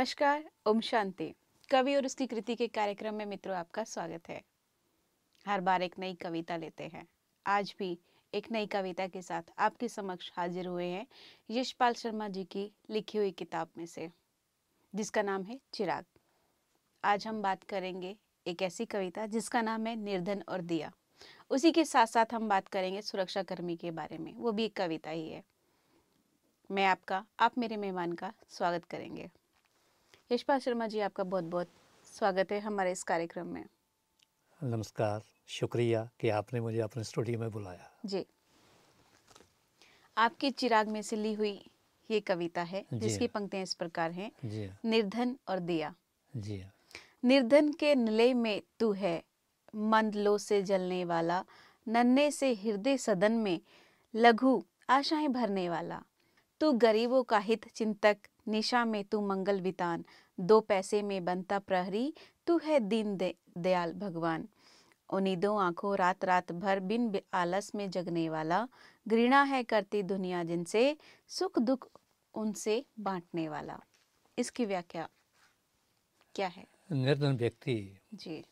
नमस्कार ओम शांति कवि और उसकी कृति के कार्यक्रम में मित्रों आपका स्वागत है हर बार एक नई कविता लेते हैं आज भी एक नई कविता के साथ आपके समक्ष हाजिर हुए हैं यशपाल शर्मा जी की लिखी हुई किताब में से जिसका नाम है चिराग आज हम बात करेंगे एक ऐसी कविता जिसका नाम है निर्धन और दिया उसी के साथ साथ हम बात करेंगे सुरक्षा कर्मी के बारे में वो भी एक कविता ही है मैं आपका आप मेरे मेहमान का स्वागत करेंगे यशपाल शर्मा जी आपका बहुत बहुत स्वागत है हमारे इस कार्यक्रम में नमस्कार शुक्रिया कि आपने मुझे अपने स्टूडियो में बुलाया जी आपके चिराग में से ली हुई ये कविता है जिसकी पंक्तियां इस प्रकार हैं निर्धन और दिया जी निर्धन के निलय में तू है मन लो से जलने वाला नन्हे से हृदय सदन में लघु आशाएं भरने वाला तू गरीबों का हित चिंतक निशा में तू मंगल वितान दो पैसे में बनता प्रहरी तू है दीन दे, दयाल भगवान उन्हीं दो आंखों रात रात भर बिन आलस में जगने वाला घृणा है करती दुनिया जिनसे सुख दुख उनसे बांटने वाला इसकी व्याख्या क्या है निर्धन व्यक्ति जी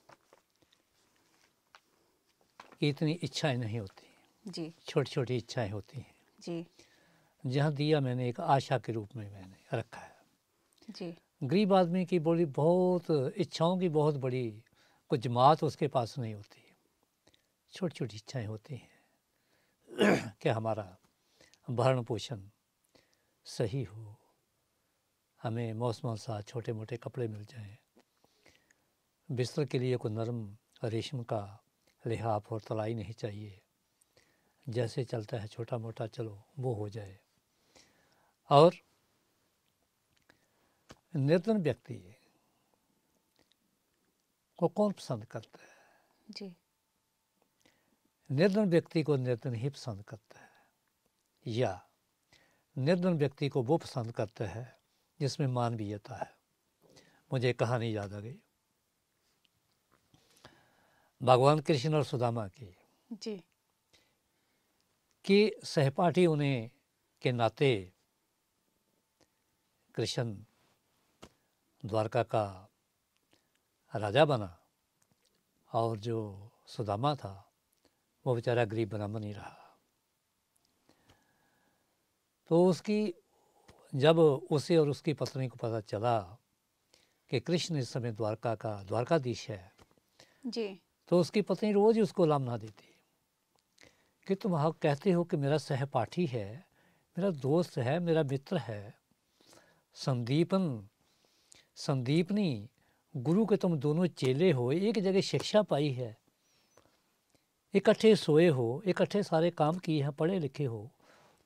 की इतनी इच्छाएं नहीं होती जी छोटी छोटी इच्छाएं होती हैं जी जहाँ दिया मैंने एक आशा के रूप में मैंने रखा है जी गरीब आदमी की बोली बहुत इच्छाओं की बहुत बड़ी कुछ जमात उसके पास नहीं होती छोटी छोटी इच्छाएं होती हैं कि हमारा भरण पोषण सही हो हमें मौसम सा छोटे मोटे कपड़े मिल जाएं बिस्तर के लिए कोई नरम रेशम का लिहाफ और तलाई नहीं चाहिए जैसे चलता है छोटा मोटा चलो वो हो जाए और निर्धन व्यक्ति को कौन पसंद करता है जी निर्धन व्यक्ति को निर्धन ही पसंद करता है या निर्धन व्यक्ति को वो पसंद करता है जिसमें मानवीयता है मुझे कहानी याद आ गई भगवान कृष्ण और सुदामा की जी कि सहपाठी उन्हें के नाते कृष्ण द्वारका का राजा बना और जो सुदामा था वो बेचारा गरीब बना बनी रहा तो उसकी जब उसे और उसकी पत्नी को पता चला कि कृष्ण इस समय द्वारका का द्वारकाधीश है जी तो उसकी पत्नी रोज ही उसको लामना देती कि तुम कहते हो कि मेरा सहपाठी है मेरा दोस्त है मेरा मित्र है संदीपन संदीपनी गुरु के तुम दोनों चेले हो एक जगह शिक्षा पाई है इकट्ठे सोए हो इकट्ठे सारे काम किए हैं पढ़े लिखे हो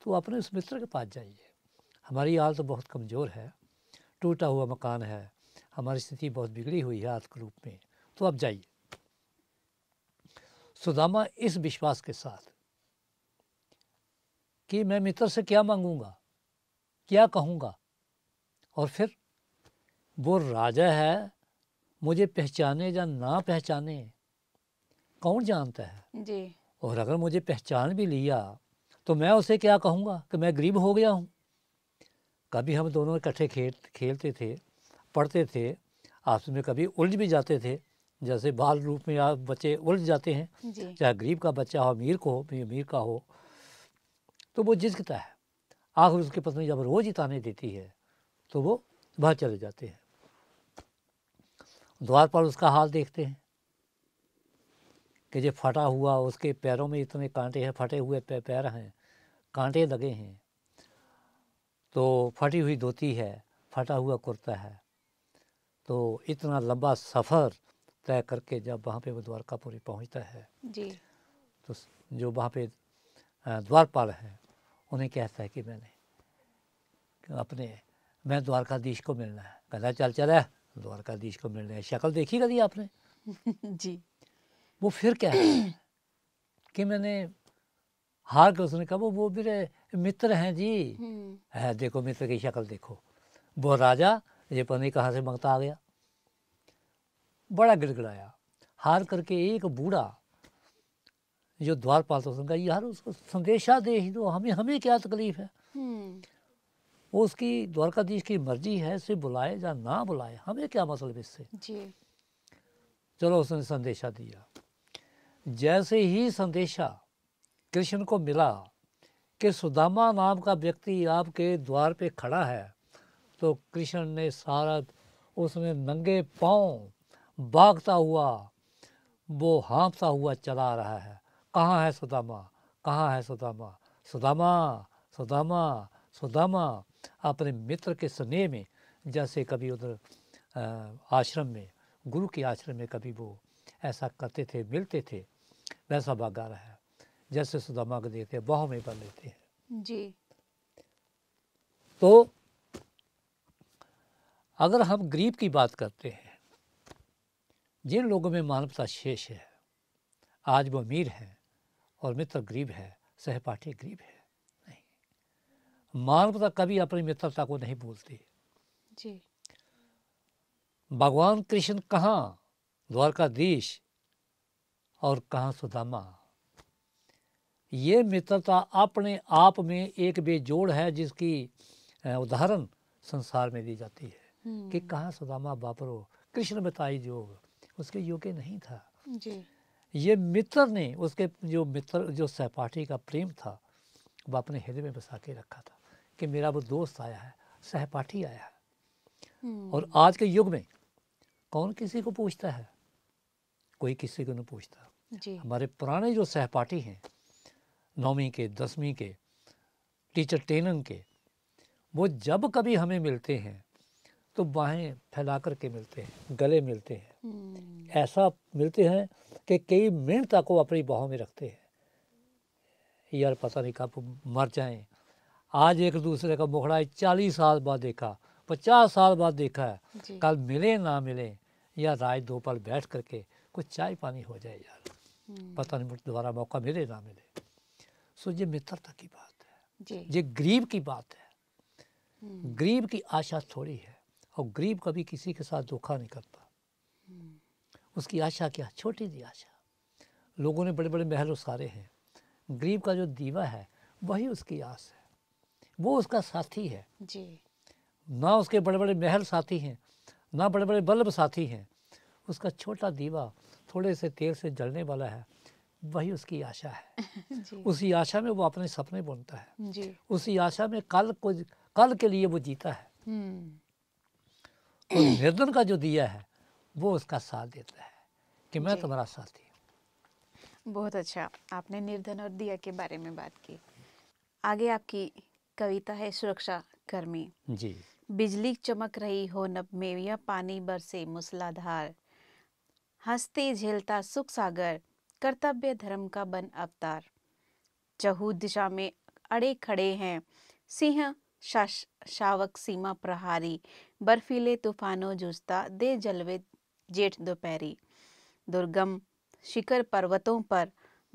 तो अपने उस मित्र के पास जाइए हमारी हाल तो बहुत कमज़ोर है टूटा हुआ मकान है हमारी स्थिति बहुत बिगड़ी हुई है आर्थिक रूप में तो आप जाइए सुदामा इस विश्वास के साथ कि मैं मित्र से क्या मांगूंगा क्या कहूँगा और फिर वो राजा है मुझे पहचाने या ना पहचाने कौन जानता है जी और अगर मुझे पहचान भी लिया तो मैं उसे क्या कहूँगा कि मैं गरीब हो गया हूँ कभी हम दोनों इकट्ठे खेल खेलते थे पढ़ते थे आपस में कभी उलझ भी जाते थे जैसे बाल रूप में आप बच्चे उलझ जाते हैं चाहे गरीब का बच्चा हो अमीर को हो अमीर का हो तो वो जिसकता है आखिर उसकी पत्नी जब रोज़ ही ताने देती है तो वो वहाँ चले जाते हैं द्वारपाल उसका हाल देखते हैं कि जो फटा हुआ उसके पैरों में इतने कांटे हैं फटे हुए पैर हैं कांटे लगे हैं तो फटी हुई धोती है फटा हुआ कुर्ता है तो इतना लंबा सफ़र तय करके जब वहाँ पे वो द्वारकापुरी पहुँचता है जी तो जो वहाँ पे द्वारपाल हैं उन्हें कहता है कि मैंने अपने मैं द्वारकाधीश को मिलना है कहता चल चल है द्वारकाधीश को मिलना है शक्ल देखी कभी आपने जी वो फिर क्या है कि मैंने हार के उसने कहा वो वो मेरे मित्र हैं जी हम्म। है देखो मित्र की शक्ल देखो वो राजा ये पता नहीं कहाँ से मंगता आ गया बड़ा गिड़गड़ाया हार करके एक बूढ़ा जो द्वारपाल था उसने कहा यार उसको संदेशा दे ही दो हमें हमें क्या तकलीफ है हम्म। वो उसकी द्वारकाधीश की मर्जी है से बुलाए या ना बुलाए हमें क्या मतलब इससे जी चलो उसने संदेशा दिया जैसे ही संदेशा कृष्ण को मिला कि सुदामा नाम का व्यक्ति आपके द्वार पे खड़ा है तो कृष्ण ने सारा उसने नंगे पाँव भागता हुआ वो हाँफता हुआ चला रहा है कहाँ है सुदामा कहाँ है सुदामा सुदामा सुदामा सुदामा अपने मित्र के स्नेह में जैसे कभी उधर आश्रम में गुरु के आश्रम में कभी वो ऐसा करते थे मिलते थे वैसा भागा रहा है जैसे सुदामा को देखते हैं में बन लेते हैं जी तो अगर हम गरीब की बात करते हैं जिन लोगों में मानवता शेष है आज वो अमीर हैं और मित्र गरीब है सहपाठी गरीब है मानवता तो कभी अपनी मित्रता को नहीं भूलती जी भगवान कृष्ण कहाँ द्वारकाधीश और कहाँ सुदामा ये मित्रता अपने आप में एक बेजोड़ है जिसकी उदाहरण संसार में दी जाती है कि हम्म। कहाँ सुदामा बापरो कृष्ण बताई जो उसके योग्य नहीं था जी। ये मित्र ने उसके जो मित्र जो सहपाठी का प्रेम था वो अपने हृदय में बसा के रखा था कि मेरा वो दोस्त आया है सहपाठी आया है हम्म। और आज के युग में कौन किसी को पूछता है कोई किसी को नहीं पूछता जी। हमारे पुराने जो सहपाठी हैं नौवीं के दसवीं के टीचर ट्रेनिंग के वो जब कभी हमें मिलते हैं तो बाहें फैला कर के मिलते हैं गले मिलते हैं हम्म। ऐसा मिलते हैं कि कई मिनट तक वो अपनी बाहों में रखते हैं यार पता नहीं कब मर जाएं आज एक दूसरे का मुखड़ा चालीस साल बाद देखा पचास साल बाद देखा है कल मिले ना मिले या दो दोपहर बैठ करके कुछ चाय पानी हो जाए यार हम्म। पता नहीं दोबारा मौका मिले ना मिले सो ये मित्रता की बात है ये गरीब की बात है हम्म। गरीब की आशा थोड़ी है और गरीब कभी किसी के साथ धोखा नहीं करता हम्म। उसकी आशा क्या छोटी सी आशा लोगों ने बड़े बड़े महल उसारे हैं गरीब का जो दीवा है वही उसकी आस है वो उसका साथी है जी ना उसके बड़े बड़े महल साथी हैं ना बड़े बड़े बल्ब साथी हैं उसका छोटा दीवा थोड़े से तेल से जलने वाला है वही उसकी आशा है जी। उसी आशा में वो अपने सपने बुनता है जी। उसी आशा में कल को कल के लिए वो जीता है हम्म। और निर्धन का जो दिया है वो उसका साथ देता है कि मैं तुम्हारा साथी बहुत अच्छा आपने निर्धन और दिया के बारे में बात की आगे आपकी कविता है सुरक्षा कर्मी जी बिजली चमक रही हो नब में या पानी बरसे मुसलाधार हंसते झेलता सुख सागर कर्तव्य धर्म का बन अवतार चहू दिशा में अड़े खड़े हैं सिंह शावक सीमा प्रहारी बर्फीले तूफानों जूझता दे जलवे जेठ दोपहरी दुर्गम शिखर पर्वतों पर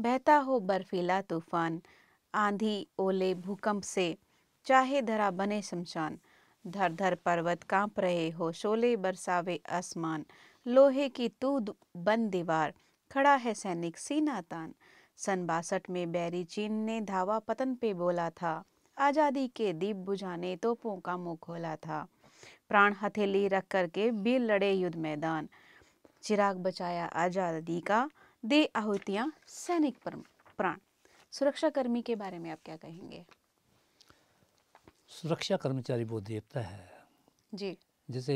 बहता हो बर्फीला तूफान आंधी ओले भूकंप से चाहे धरा बने शमशान धर धर पर्वत कांप रहे हो शोले बरसावे आसमान लोहे की तू बन दीवार खड़ा है सैनिक सीना तान सन बासठ में बैरी चीन ने धावा पतन पे बोला था आज़ादी के दीप बुझाने तोपों का मुंह खोला था प्राण हथेली रख करके वीर लड़े युद्ध मैदान चिराग बचाया आज़ादी का दे आहुतियां सैनिक प्राण सुरक्षा कर्मी के बारे में आप क्या कहेंगे सुरक्षा कर्मचारी वो देवता है जी जिसे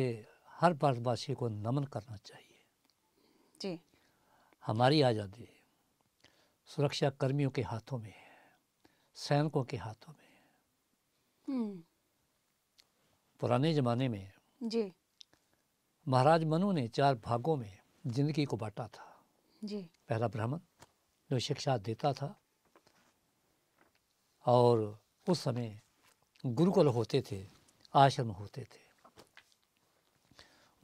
हर भारतवासी को नमन करना चाहिए जी हमारी आज़ादी सुरक्षा कर्मियों के हाथों में है सैनिकों के हाथों में हम्म। पुराने ज़माने में जी महाराज मनु ने चार भागों में जिंदगी को बांटा था जी पहला ब्राह्मण जो शिक्षा देता था और उस समय गुरुकुल होते थे आश्रम होते थे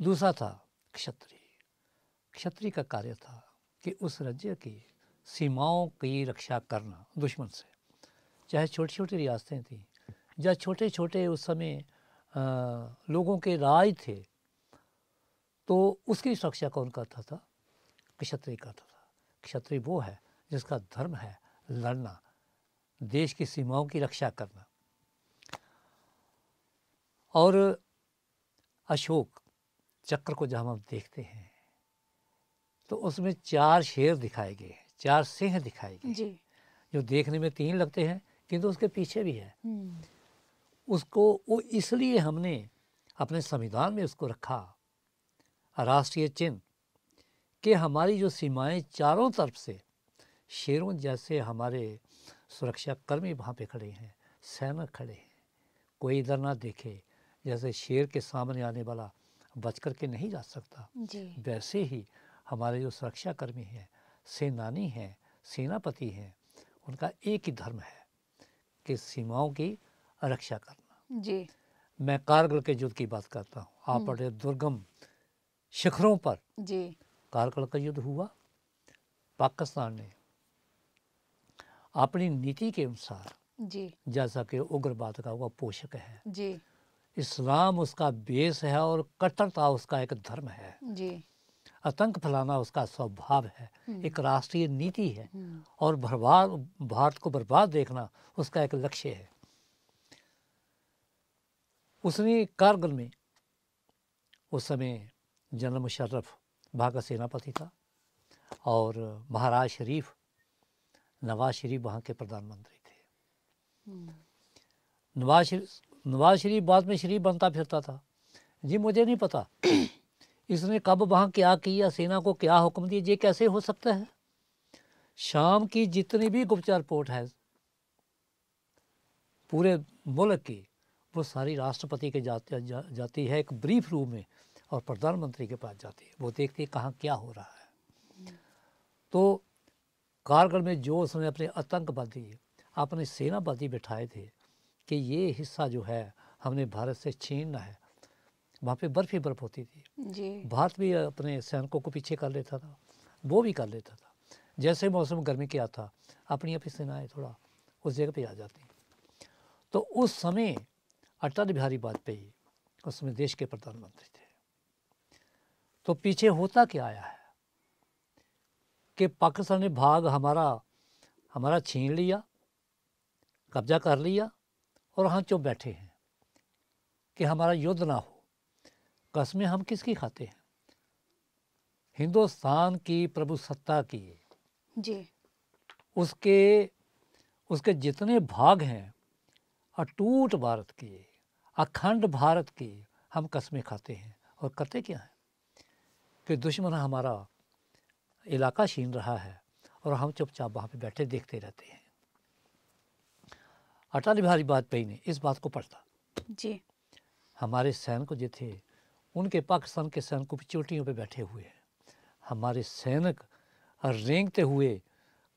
दूसरा था क्षत्रिय क्षत्रिय का कार्य था कि उस राज्य की सीमाओं की रक्षा करना दुश्मन से चाहे छोटी छोटी रियासतें थीं या छोटे छोटे उस समय लोगों के राज थे तो उसकी सुरक्षा कौन करता था क्षत्रिय करता था क्षत्रिय वो है जिसका धर्म है लड़ना देश की सीमाओं की रक्षा करना और अशोक चक्र को जब हम देखते हैं तो उसमें चार शेर दिखाए गए हैं चार सिंह दिखाए गए जो देखने में तीन लगते हैं किंतु तो उसके पीछे भी है हम्म। उसको वो इसलिए हमने अपने संविधान में उसको रखा राष्ट्रीय चिन्ह कि हमारी जो सीमाएं चारों तरफ से शेरों जैसे हमारे सुरक्षाकर्मी वहाँ पे खड़े हैं सैनिक खड़े हैं कोई इधर ना देखे जैसे शेर के सामने आने वाला बच कर के नहीं जा सकता वैसे ही हमारे जो सुरक्षा कर्मी हैं सेनानी हैं सेनापति हैं उनका एक ही धर्म है कि सीमाओं की रक्षा करना जी मैं कारगिल के युद्ध की बात करता हूँ आप बड़े हम्म। दुर्गम शिखरों पर जी कारगिल का युद्ध हुआ पाकिस्तान ने अपनी नीति के अनुसार जी जैसा कि उग्रवाद का हुआ पोषक है जी इस्लाम उसका बेस है और कट्टरता उसका एक धर्म है जी आतंक फैलाना उसका स्वभाव है हम्म। एक राष्ट्रीय नीति है हम्म। और बर्बाद भारत को बर्बाद देखना उसका एक लक्ष्य है उसने कारगिल में उस समय जनरल मुशर्रफ का सेनापति था और महाराज शरीफ नवाज शरीफ वहाँ के प्रधानमंत्री थे हम्म। नवाज शरीफ नवाज शरीफ बाद में शरीफ बनता फिरता था जी मुझे नहीं पता इसने कब वहाँ क्या किया सेना को क्या हुक्म दिया ये कैसे हो सकता है शाम की जितनी भी गुप्तचर रिपोर्ट है पूरे मुल्क की वो सारी राष्ट्रपति के जाते जा, जाती है एक ब्रीफ रूम में और प्रधानमंत्री के पास जाती है वो देखती है कहाँ क्या हो रहा है तो कारगर में जो उसने अपने आतंकवादी अपने सेनावादी बैठाए थे कि ये हिस्सा जो है हमने भारत से छीनना है वहाँ पे बर्फ ही बर्फ होती थी जी। भारत भी अपने सैनिकों को पीछे कर लेता था वो भी कर लेता था जैसे मौसम गर्मी के आता अपनी अपनी सेनाएँ थोड़ा उस जगह पर आ जाती तो उस समय अटल बिहारी वाजपेयी उस समय देश के प्रधानमंत्री थे तो पीछे होता क्या आया है कि पाकिस्तान ने भाग हमारा हमारा छीन लिया कब्जा कर लिया और वहाँ चुप बैठे हैं कि हमारा युद्ध ना हो कस्में हम किसकी खाते हैं हिंदुस्तान की प्रभु सत्ता की है जी उसके उसके जितने भाग हैं अटूट भारत की अखंड भारत की हम कस्में खाते हैं और करते क्या हैं कि दुश्मन हमारा इलाका छीन रहा है और हम चुपचाप वहाँ पे बैठे देखते रहते हैं अटल बिहारी वाजपेयी ने इस बात को पढ़ता जी हमारे सैनिक जो थे उनके पाकिस्तान के सैनिकों की चोटियों पर बैठे हुए हैं हमारे सैनिक रेंगते हुए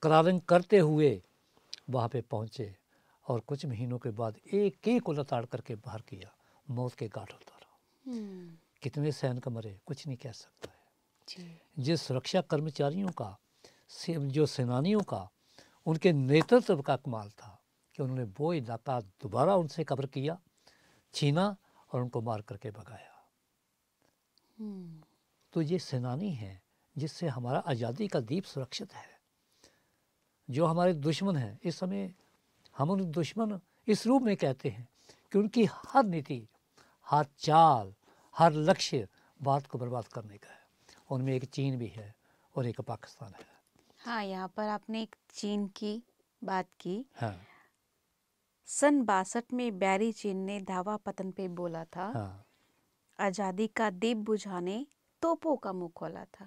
क्रालिंग करते हुए वहाँ पे पहुँचे और कुछ महीनों के बाद एक एक को लताड़ करके बाहर किया मौत के गाठ उतारा हम्म। कितने सैनिक मरे कुछ नहीं कह सकता है जिस सुरक्षा कर्मचारियों का जो सेनानियों का उनके नेतृत्व का कमाल था कि उन्होंने वो इलाका दोबारा उनसे कवर किया छीना और उनको मार करके भगाया हम्म। तो ये सेनानी हैं जिससे हमारा आज़ादी का दीप सुरक्षित है जो हमारे दुश्मन हैं इस समय हम उन दुश्मन इस रूप में कहते हैं कि उनकी हर नीति हर चाल हर लक्ष्य बात को बर्बाद करने का है उनमें एक चीन भी है और एक पाकिस्तान है हाँ यहाँ पर आपने एक चीन की बात की हाँ सन बासठ में बैरी चीन ने धावा पतन पे बोला था हाँ। आज़ादी का दीप बुझाने तोपों का मुंह खोला था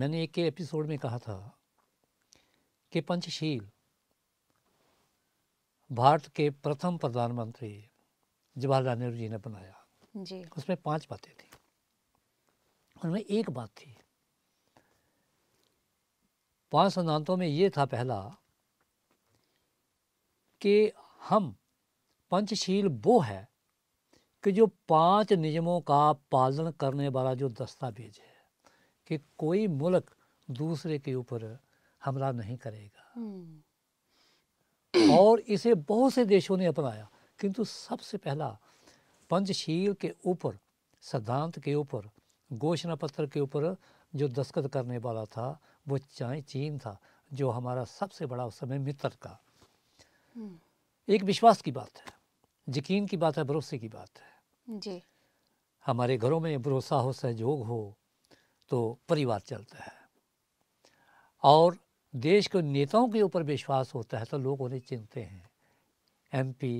मैंने एक के एपिसोड में कहा था कि पंचशील भारत के प्रथम प्रधानमंत्री जवाहरलाल नेहरू जी ने बनाया जी उसमें पांच बातें थी उनमें एक बात थी पांच सिद्धांतों में ये था पहला कि हम पंचशील वो है कि जो पांच नियमों का पालन करने वाला जो दस्तावेज है कि कोई मुल्क दूसरे के ऊपर हमला नहीं करेगा हम्म। और इसे बहुत से देशों ने अपनाया किंतु सबसे पहला पंचशील के ऊपर सिद्धांत के ऊपर घोषणा पत्र के ऊपर जो दस्तखत करने वाला था वो चाहे चीन था जो हमारा सबसे बड़ा उस समय मित्र था हम्म। एक विश्वास की बात है यकीन की बात है भरोसे की बात है जी हमारे घरों में भरोसा हो सहयोग हो तो परिवार चलता है और देश के नेताओं के ऊपर विश्वास होता है तो लोग उन्हें चिंते हैं एमपी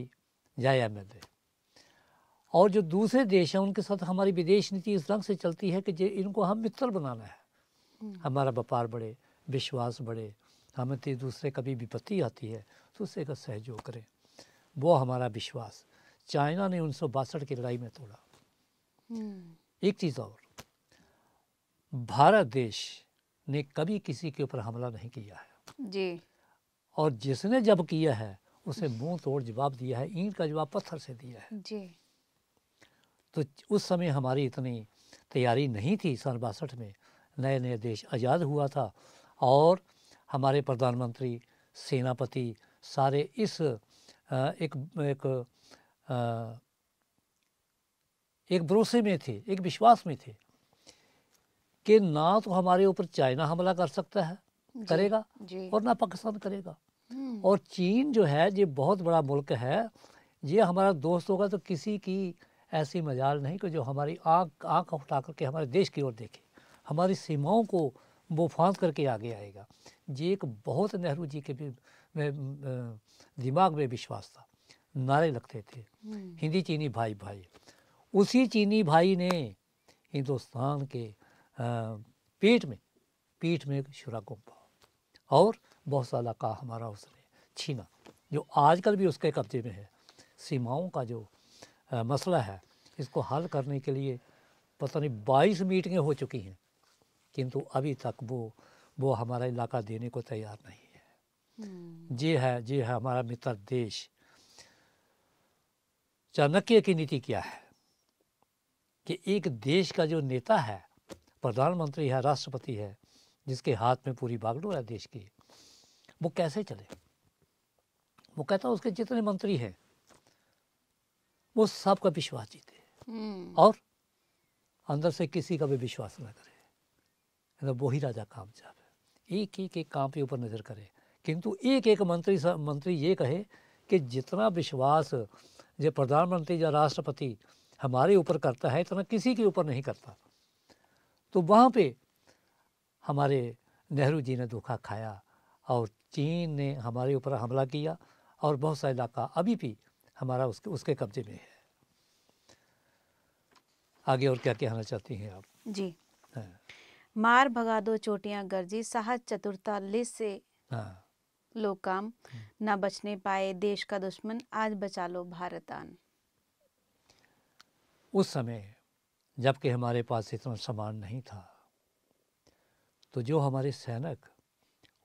या एम एल और जो दूसरे देश हैं उनके साथ हमारी विदेश नीति इस ढंग से चलती है कि जे इनको हम मित्र बनाना है हम्म। हमारा व्यापार बढ़े विश्वास बढ़े हमें तो दूसरे कभी विपत्ति आती है दूसरे का सहयोग करें वो हमारा विश्वास चाइना ने उन्नीस की लड़ाई में तोड़ा हम्म। एक चीज़ और भारत देश ने कभी किसी के ऊपर हमला नहीं किया है जी और जिसने जब किया है उसे मुंह तोड़ जवाब दिया है ईंट का जवाब पत्थर से दिया है जी तो उस समय हमारी इतनी तैयारी नहीं थी सन बासठ में नए नए देश आज़ाद हुआ था और हमारे प्रधानमंत्री सेनापति सारे इस एक एक एक भरोसे में थे एक विश्वास में थे कि ना तो हमारे ऊपर चाइना हमला कर सकता है जी, करेगा जी। और ना पाकिस्तान करेगा हम्म। और चीन जो है ये बहुत बड़ा मुल्क है ये हमारा दोस्त होगा तो किसी की ऐसी मजाल नहीं कि जो हमारी आंख आंख उठा करके हमारे देश की ओर देखे हमारी सीमाओं को वो फांस करके आगे आएगा ये एक बहुत नेहरू जी के भी में दिमाग में विश्वास था नारे लगते थे हम्म। हिंदी चीनी भाई भाई उसी चीनी भाई ने हिंदुस्तान के पीठ में पीठ में शुरा गुम्पा और बहुत सारा का हमारा उसने छीना जो आजकल भी उसके कब्जे में है सीमाओं का जो आ, मसला है इसको हल करने के लिए पता नहीं बाईस मीटिंगें हो चुकी हैं किंतु अभी तक वो वो हमारा इलाका देने को तैयार नहीं जी है जी है हमारा मित्र देश चाणक्य की नीति क्या है कि एक देश का जो नेता है प्रधानमंत्री है राष्ट्रपति है जिसके हाथ में पूरी बागडोर है देश की वो कैसे चले वो कहता उसके जितने मंत्री हैं वो सबका विश्वास जीते हम्म। और अंदर से किसी का भी विश्वास ना करे वो मतलब वही राजा कामयाब है एक एक एक काम के ऊपर नज़र करे किंतु एक एक मंत्री मंत्री ये कहे कि जितना विश्वास जो प्रधानमंत्री या राष्ट्रपति हमारे ऊपर करता है इतना किसी के ऊपर नहीं करता तो वहाँ पे हमारे नेहरू जी ने धोखा खाया और चीन ने हमारे ऊपर हमला किया और बहुत सा इलाका अभी भी हमारा उसके उसके कब्जे में है आगे और क्या कहना चाहती हैं आप जी हाँ। मार भगा दो चोटियां गर्जी साहस चतुरता लिस से हाँ। लोग काम हम्म। ना बचने पाए देश का दुश्मन आज बचा लो भारत आन उस समय जबकि हमारे पास इतना सामान नहीं था तो जो हमारे सैनिक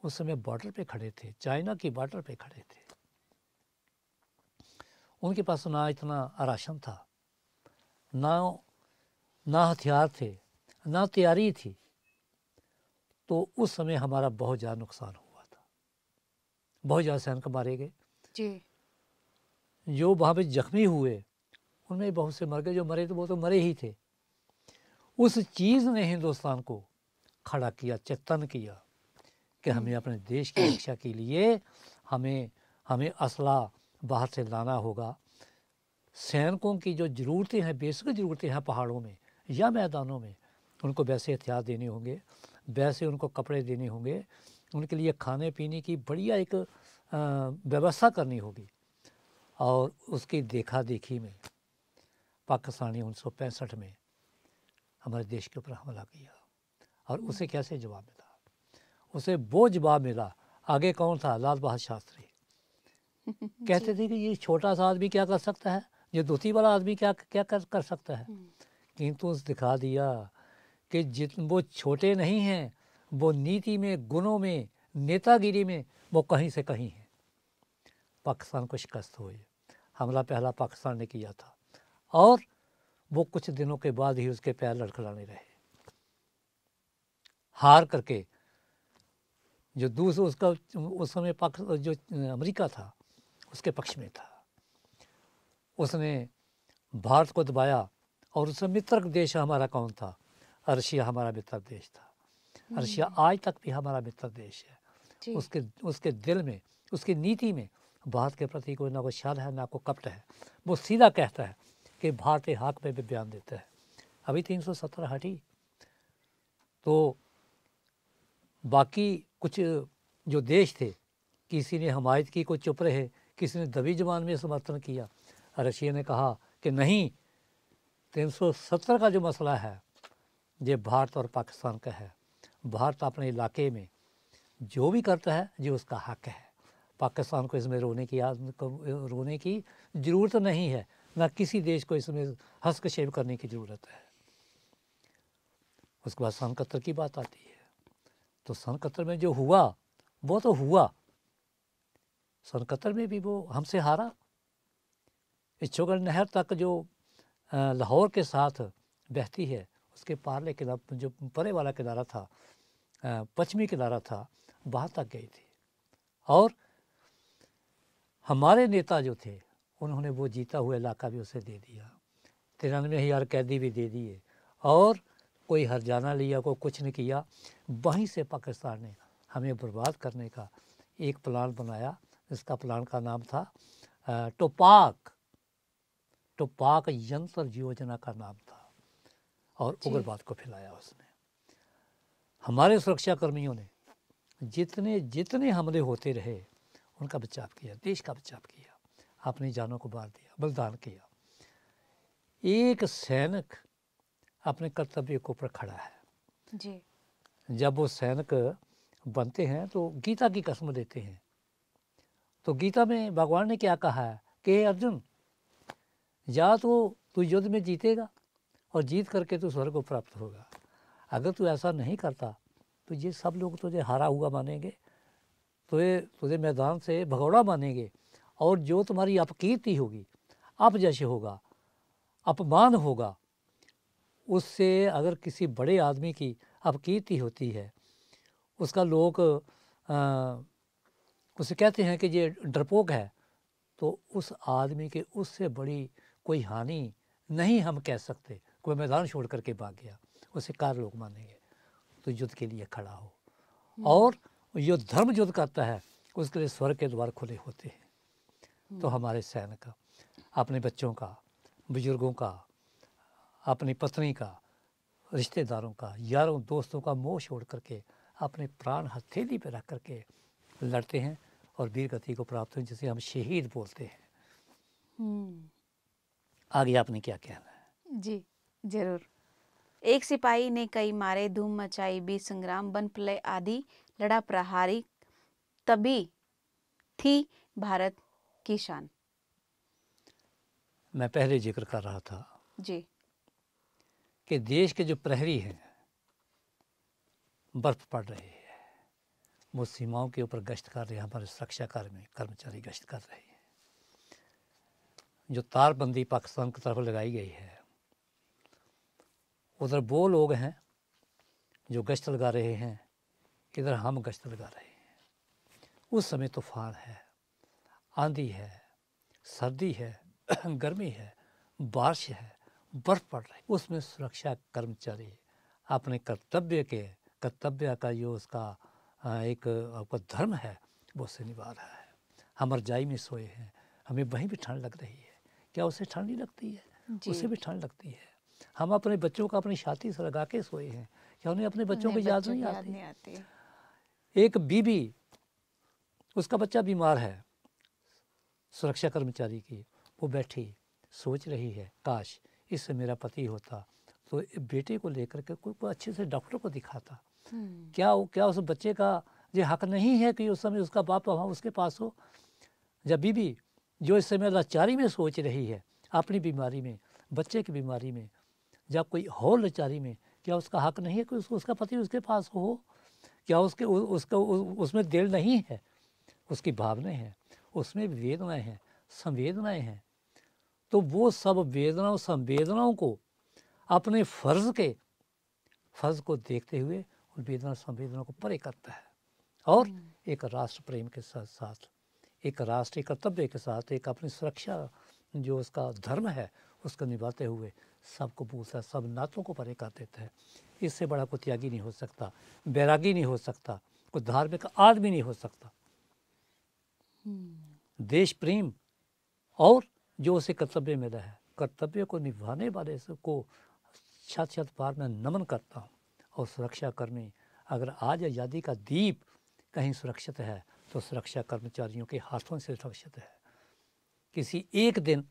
उस समय बॉर्डर पे खड़े थे चाइना की बॉर्डर पे खड़े थे उनके पास ना इतना आराशन था ना ना हथियार थे ना तैयारी थी तो उस समय हमारा बहुत ज़्यादा नुकसान हो बहुत ज़्यादा सैनिक मारे गए जी जो वहाँ पे जख्मी हुए उनमें बहुत से मर गए जो मरे तो वो तो मरे ही थे उस चीज़ ने हिंदुस्तान को खड़ा किया चेतन किया कि हम्म। हमें अपने देश की रक्षा के लिए हमें हमें असला बाहर से लाना होगा सैनिकों की जो ज़रूरतें हैं बेसिक ज़रूरतें हैं पहाड़ों में या मैदानों में उनको वैसे हथियार देने होंगे वैसे उनको कपड़े देने होंगे उनके लिए खाने पीने की बढ़िया एक व्यवस्था करनी होगी और उसकी देखा देखी में पाकिस्तानी उन्नीस में हमारे देश के ऊपर हमला किया और उसे कैसे जवाब मिला उसे वो जवाब मिला आगे कौन था लाल बहादुर शास्त्री कहते थे कि ये छोटा सा आदमी क्या कर सकता है ये दूसरी वाला आदमी क्या क्या कर कर सकता है हम्म। किंतु उस दिखा दिया कि जित वो छोटे नहीं हैं वो नीति में गुणों में नेतागिरी में वो कहीं से कहीं है पाकिस्तान को शिकस्त हुई हमला पहला पाकिस्तान ने किया था और वो कुछ दिनों के बाद ही उसके पैर लड़खड़ाने रहे हार करके जो दूसरा उसका उस समय पाकिस्तान जो अमेरिका था उसके पक्ष में था उसने भारत को दबाया और उसमें मित्र देश हमारा कौन था रशिया हमारा मित्र देश था रशिया हम्म। आज तक भी हमारा मित्र देश है उसके उसके दिल में उसकी नीति में भारत के प्रति कोई ना कोई शर है ना कोई कपट है वो सीधा कहता है कि भारतीय हक में भी बयान देता है अभी तीन सौ सत्रह हटी तो बाकी कुछ जो देश थे किसी ने हमायत की कोई चुप रहे किसी ने दबी जबान में समर्थन किया रशिया ने कहा कि नहीं तीन सौ सत्तर का जो मसला है ये भारत और पाकिस्तान का है भारत अपने इलाके में जो भी करता है जो उसका हक है पाकिस्तान को इसमें रोने की रोने की ज़रूरत नहीं है ना किसी देश को इसमें हस्तक्षेप करने की ज़रूरत है उसके बाद सन कत्र की बात आती है तो सन कत्र में जो हुआ वो तो हुआ सन कत्र में भी वो हमसे हारा इच्छोगढ़ नहर तक जो लाहौर के साथ बहती है उसके पार लेकिन जो परे वाला किनारा था पश्चिमी किनारा था वहाँ तक गई थी और हमारे नेता जो थे उन्होंने वो जीता हुआ इलाका भी उसे दे दिया तिरानवे हज़ार कैदी भी दे दिए और कोई हरजाना लिया कोई कुछ नहीं किया वहीं से पाकिस्तान ने हमें बर्बाद करने का एक प्लान बनाया जिसका प्लान का नाम था टोपाक टोपाक यंत्र योजना का नाम था और उग्रवाद को फैलाया उसने हमारे सुरक्षाकर्मियों ने जितने जितने हमले होते रहे उनका बचाव किया देश का बचाव किया अपनी जानों को बार दिया बलिदान किया एक सैनिक अपने कर्तव्य के ऊपर खड़ा है जी जब वो सैनिक बनते हैं तो गीता की कसम देते हैं तो गीता में भगवान ने क्या कहा है कि अर्जुन या तो तू युद्ध में जीतेगा और जीत करके तू स्वर्ग को प्राप्त होगा अगर तू ऐसा नहीं करता तो ये सब लोग तुझे हारा हुआ मानेंगे तुझे तुझे मैदान से भगौड़ा मानेंगे और जो तुम्हारी अपकीर्ति होगी अपजश होगा अपमान होगा उससे अगर किसी बड़े आदमी की अपकीर्ति होती है उसका लोग उसे कहते हैं कि ये डरपोक है तो उस आदमी के उससे बड़ी कोई हानि नहीं हम कह सकते कोई मैदान छोड़ करके भाग गया उसे कार लोग मानेंगे तो युद्ध के लिए खड़ा हो हम्म। और जो धर्म युद्ध करता है उसके लिए स्वर्ग के द्वार खुले होते हैं हम्म। तो हमारे सैन का अपने बच्चों का बुजुर्गों का अपनी पत्नी का रिश्तेदारों का यारों दोस्तों का मोह छोड़ करके अपने प्राण हथेली पर रख करके लड़ते हैं और वीर गति को प्राप्त हो जिसे हम शहीद बोलते हैं हम्म। आगे आपने क्या कहना है जी जरूर एक सिपाही ने कई मारे धूम मचाई भी संग्राम बन प्रलय आदि लड़ा प्रहारी तभी थी भारत की शान मैं पहले जिक्र कर रहा था जी कि देश के जो प्रहरी हैं बर्फ पड़ रही है वो सीमाओं के ऊपर गश्त कर रहे हैं हमारे सुरक्षा कर्मी कर्मचारी गश्त कर रहे हैं जो तारबंदी पाकिस्तान की तरफ लगाई गई है उधर वो लोग हैं जो गश्त लगा रहे हैं इधर हम गश्त लगा रहे हैं उस समय तूफ़ान है आंधी है सर्दी है गर्मी है बारिश है बर्फ़ पड़ रही उसमें सुरक्षा कर्मचारी अपने कर्तव्य के कर्तव्य का जो उसका एक आपका धर्म है वो उसे निभा रहा है हम रजाई में सोए हैं हमें वहीं भी ठंड लग रही है क्या उसे ठंड नहीं लगती है उसे भी ठंड लगती है हम अपने बच्चों का अपनी छाती से लगा के सोए हैं क्या उन्हें अपने बच्चों की याद नहीं आती, नहीं आती। एक बीबी उसका बच्चा बीमार है सुरक्षा कर्मचारी की वो बैठी सोच रही है काश इससे मेरा पति होता तो बेटे को लेकर के कोई को अच्छे से डॉक्टर को दिखाता हम्म। क्या क्या उस बच्चे का ये हक नहीं है कि उस समय उसका बाप वहाँ उसके पास हो या बीबी जो इस समय लाचारी में सोच रही है अपनी बीमारी में बच्चे की बीमारी में जब कोई हो लाचारी में क्या उसका हक नहीं है कि उसको उसका पति उसके पास हो क्या उसके उ, उसका उ, उसमें दिल नहीं है उसकी भावनाएं हैं उसमें वेदनाएं हैं संवेदनाएं हैं तो वो सब वेदनाओं संवेदनाओं को अपने फ़र्ज़ के फ़र्ज़ को देखते हुए उन वेदना संवेदनाओं को परे करता है और हम्म। एक राष्ट्र प्रेम के साथ साथ एक राष्ट्रीय कर्तव्य के साथ एक अपनी सुरक्षा जो उसका धर्म है उसको निभाते हुए सब सबको पूछा सब नातों को परे कर देता है इससे बड़ा कोई त्यागी नहीं हो सकता बैरागी नहीं हो सकता कोई धार्मिक आदमी नहीं हो सकता हम्म। देश प्रेम और जो उसे कर्तव्य मिला है कर्तव्य को निभाने वाले को छत छत पार में नमन करता हूँ और सुरक्षा कर्मी अगर आज आज़ादी का दीप कहीं सुरक्षित है तो सुरक्षा कर्मचारियों के हाथों से सुरक्षित है किसी एक दिन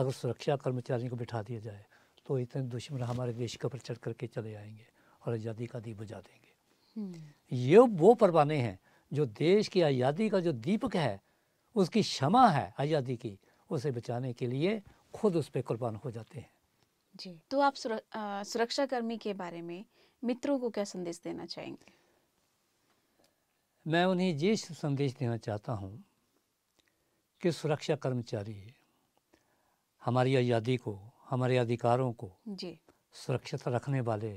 अगर सुरक्षा कर्मचारियों को बिठा दिया जाए तो इतने दुश्मन हमारे देश के ऊपर चढ़ करके चले आएंगे और आज़ादी का दीप बुझा देंगे हम्म। ये वो परवाने हैं जो देश की आज़ादी का जो दीपक है उसकी क्षमा है आज़ादी की उसे बचाने के लिए खुद उस पर कुर्बान हो जाते हैं जी तो आप सुर, सुरक्षाकर्मी के बारे में मित्रों को क्या संदेश देना चाहेंगे मैं उन्हें ये संदेश देना चाहता हूँ कि सुरक्षा कर्मचारी हमारी आज़ादी को हमारे अधिकारों को जी सुरक्षित रखने वाले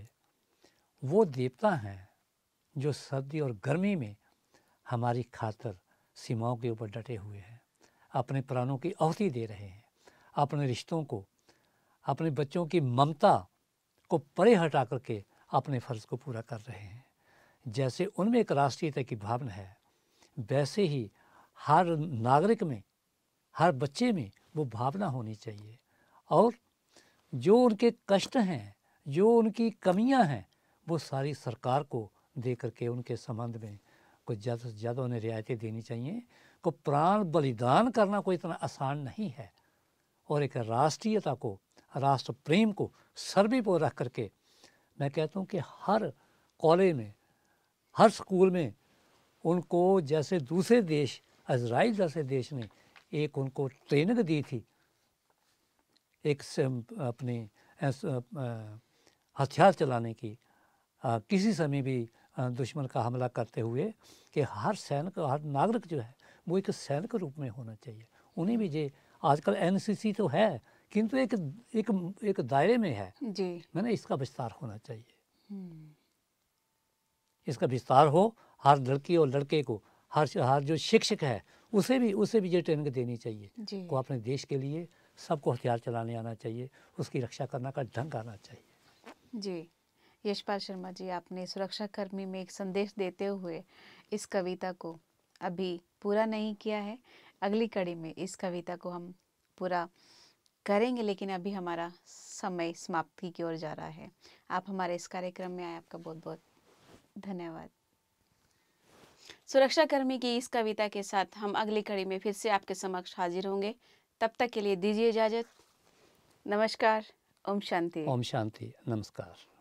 वो देवता हैं जो सर्दी और गर्मी में हमारी खातर सीमाओं के ऊपर डटे हुए हैं अपने प्राणों की आहुति दे रहे हैं अपने रिश्तों को अपने बच्चों की ममता को परे हटा करके अपने फ़र्ज़ को पूरा कर रहे हैं जैसे उनमें एक राष्ट्रीयता की भावना है वैसे ही हर नागरिक में हर बच्चे में वो भावना होनी चाहिए और जो उनके कष्ट हैं जो उनकी कमियां हैं वो सारी सरकार को दे करके उनके संबंध में कुछ ज़्यादा से ज़्यादा उन्हें रियायतें देनी चाहिए को प्राण बलिदान करना कोई इतना आसान नहीं है और एक राष्ट्रीयता को राष्ट्र प्रेम को सर्वी पर रख करके मैं कहता हूँ कि हर कॉलेज में हर स्कूल में उनको जैसे दूसरे देश इसराइल जैसे देश ने एक उनको ट्रेनिंग दी थी एक अपनी हथियार चलाने की किसी समय भी दुश्मन का हमला करते हुए कि हर सैनिक हर नागरिक जो है वो एक सैनिक रूप में होना चाहिए उन्हें भी जे आजकल एनसीसी तो है किंतु एक एक एक दायरे में है जी मैंने इसका विस्तार होना चाहिए हम्म। इसका विस्तार हो हर लड़की और लड़के को हर हर जो शिक्षक है उसे भी उसे भी ये ट्रेनिंग देनी चाहिए वो अपने देश के लिए सबको हथियार चलाने आना चाहिए उसकी रक्षा करना का ढंग आना चाहिए जी यशपाल शर्मा जी आपने सुरक्षा कर्मी में एक संदेश देते हुए इस कविता को अभी पूरा नहीं किया है अगली कड़ी में इस कविता को हम पूरा करेंगे लेकिन अभी हमारा समय समाप्ति की ओर जा रहा है आप हमारे इस कार्यक्रम में आए आपका बहुत बहुत धन्यवाद सुरक्षाकर्मी की इस कविता के साथ हम अगली कड़ी में फिर से आपके समक्ष हाजिर होंगे तब तक के लिए दीजिए इजाज़त नमस्कार ओम शांति ओम शांति नमस्कार